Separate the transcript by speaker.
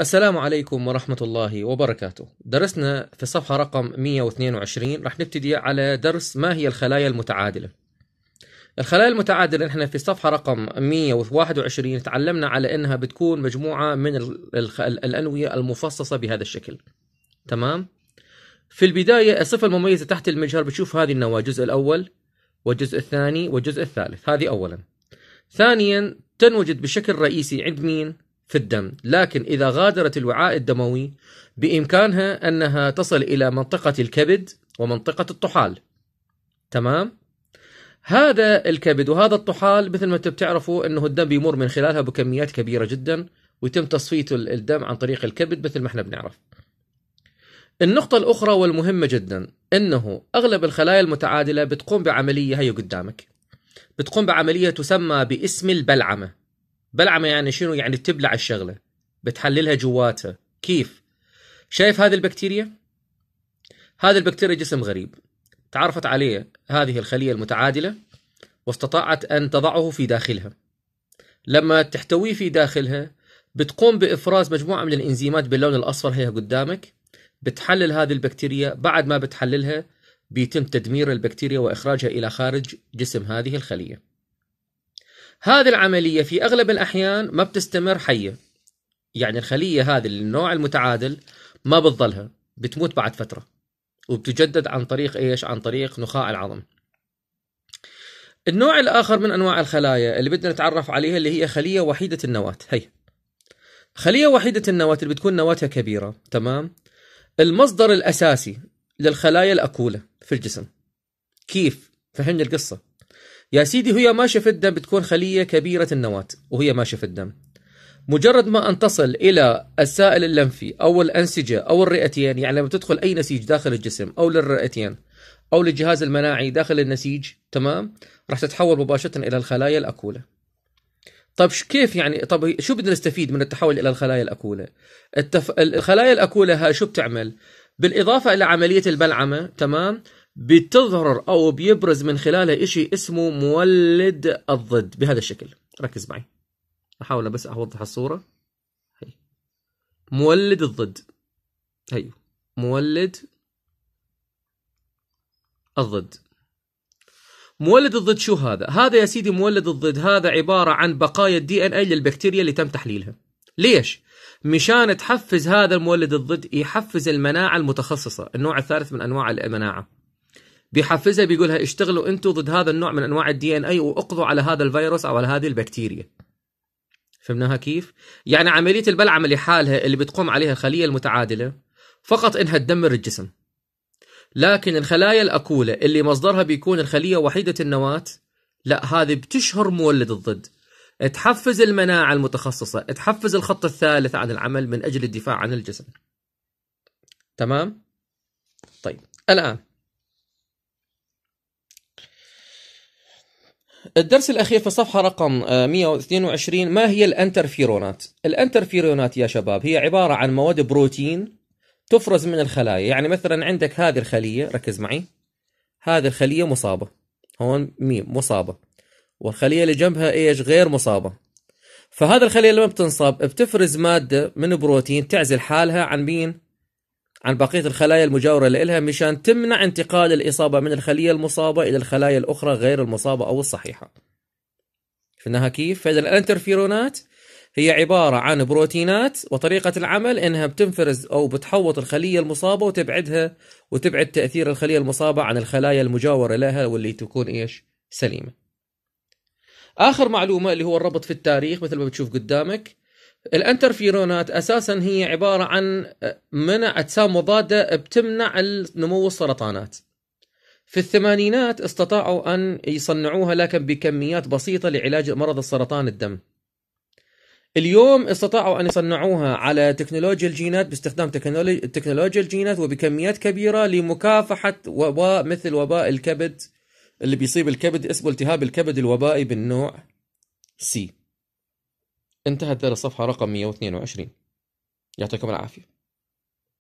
Speaker 1: السلام عليكم ورحمة الله وبركاته. درسنا في الصفحة رقم 122 راح نبتدي على درس ما هي الخلايا المتعادلة. الخلايا المتعادلة احنا في الصفحة رقم 121 تعلمنا على انها بتكون مجموعة من الأنوية المفصصة بهذا الشكل. تمام؟ في البداية الصفة المميزة تحت المجهر بتشوف هذه النواة الجزء الأول والجزء الثاني والجزء الثالث، هذه أولاً. ثانياً تنوجد بشكل رئيسي عند مين؟ في الدم لكن إذا غادرت الوعاء الدموي بإمكانها أنها تصل إلى منطقة الكبد ومنطقة الطحال تمام؟ هذا الكبد وهذا الطحال مثل ما انتم بتعرفوا انه الدم بيمر من خلالها بكميات كبيره جدا ويتم تصفيه الدم عن طريق الكبد مثل ما احنا بنعرف. النقطة الأخرى والمهمة جدا انه اغلب الخلايا المتعادلة بتقوم بعملية هي قدامك. بتقوم بعملية تسمى باسم البلعمة. بلعمه يعني شنو يعني تبلع الشغله بتحللها جواتها كيف شايف هذه البكتيريا هذه البكتيريا جسم غريب تعرفت عليه هذه الخليه المتعادله واستطاعت ان تضعه في داخلها لما تحتويه في داخلها بتقوم بافراز مجموعه من الانزيمات باللون الاصفر هي قدامك بتحلل هذه البكتيريا بعد ما بتحللها بيتم تدمير البكتيريا واخراجها الى خارج جسم هذه الخليه هذه العملية في أغلب الأحيان ما بتستمر حية يعني الخلية هذه النوع المتعادل ما بتظلها بتموت بعد فترة وبتجدد عن طريق إيش عن طريق نخاع العظم النوع الآخر من أنواع الخلايا اللي بدنا نتعرف عليها اللي هي خلية وحيدة النواة هي خلية وحيدة النواة اللي بتكون نواتها كبيرة تمام المصدر الأساسي للخلايا الأكولة في الجسم كيف فهمنا القصة يا سيدي هي ماشيه في الدم بتكون خليه كبيره النواه وهي ماشيه في الدم مجرد ما ان تصل الى السائل اللمفي او الانسجه او الرئتين يعني لما تدخل اي نسيج داخل الجسم او للرئتين او للجهاز المناعي داخل النسيج تمام راح تتحول مباشره الى الخلايا الاكوله طب كيف يعني طب شو بدنا نستفيد من التحول الى الخلايا الاكوله التف... الخلايا الاكوله شو بتعمل بالاضافه الى عمليه البلعمه تمام بتظهر او بيبرز من خلاله شيء اسمه مولد الضد بهذا الشكل ركز معي احاول بس اوضح الصوره هي مولد الضد هي مولد الضد مولد الضد شو هذا؟ هذا يا سيدي مولد الضد هذا عبارة عن بقايا الدي ان اي للبكتيريا اللي تم تحليلها. ليش؟ مشان تحفز هذا المولد الضد يحفز المناعة المتخصصة، النوع الثالث من انواع المناعة. بيحفزها بيقولها اشتغلوا انتم ضد هذا النوع من انواع الدي ان اي واقضوا على هذا الفيروس او على هذه البكتيريا فهمناها كيف يعني عمليه البلعمه لحالها اللي بتقوم عليها الخليه المتعادله فقط انها تدمر الجسم لكن الخلايا الاكوله اللي مصدرها بيكون الخليه وحيده النواه لا هذه بتشهر مولد الضد تحفز المناعه المتخصصه تحفز الخط الثالث عن العمل من اجل الدفاع عن الجسم تمام طيب الان الدرس الأخير في الصفحة رقم 122 آه، ما هي الأنترفيرونات؟ الأنترفيرونات يا شباب هي عبارة عن مواد بروتين تفرز من الخلايا يعني مثلا عندك هذه الخلية ركز معي هذه الخلية مصابة هون ميم مصابة والخلية اللي جنبها إيه ايش غير مصابة فهذا الخلية لما بتنصاب بتفرز مادة من بروتين تعزل حالها عن مين عن بقية الخلايا المجاورة لإلها مشان تمنع انتقال الإصابة من الخلية المصابة إلى الخلايا الأخرى غير المصابة أو الصحيحة شفناها كيف؟ فإذا الانترفيرونات هي عبارة عن بروتينات وطريقة العمل إنها بتنفرز أو بتحوط الخلية المصابة وتبعدها وتبعد تأثير الخلية المصابة عن الخلايا المجاورة لها واللي تكون إيش؟ سليمة. آخر معلومة اللي هو الربط في التاريخ مثل ما بتشوف قدامك الانترفيرونات اساسا هي عباره عن منع اجسام مضاده بتمنع نمو السرطانات. في الثمانينات استطاعوا ان يصنعوها لكن بكميات بسيطه لعلاج مرض السرطان الدم. اليوم استطاعوا ان يصنعوها على تكنولوجيا الجينات باستخدام تكنولوجيا الجينات وبكميات كبيره لمكافحه وباء مثل وباء الكبد اللي بيصيب الكبد اسمه التهاب الكبد الوبائي بالنوع سي. انتهت الصفحة رقم 122 يعطيكم العافية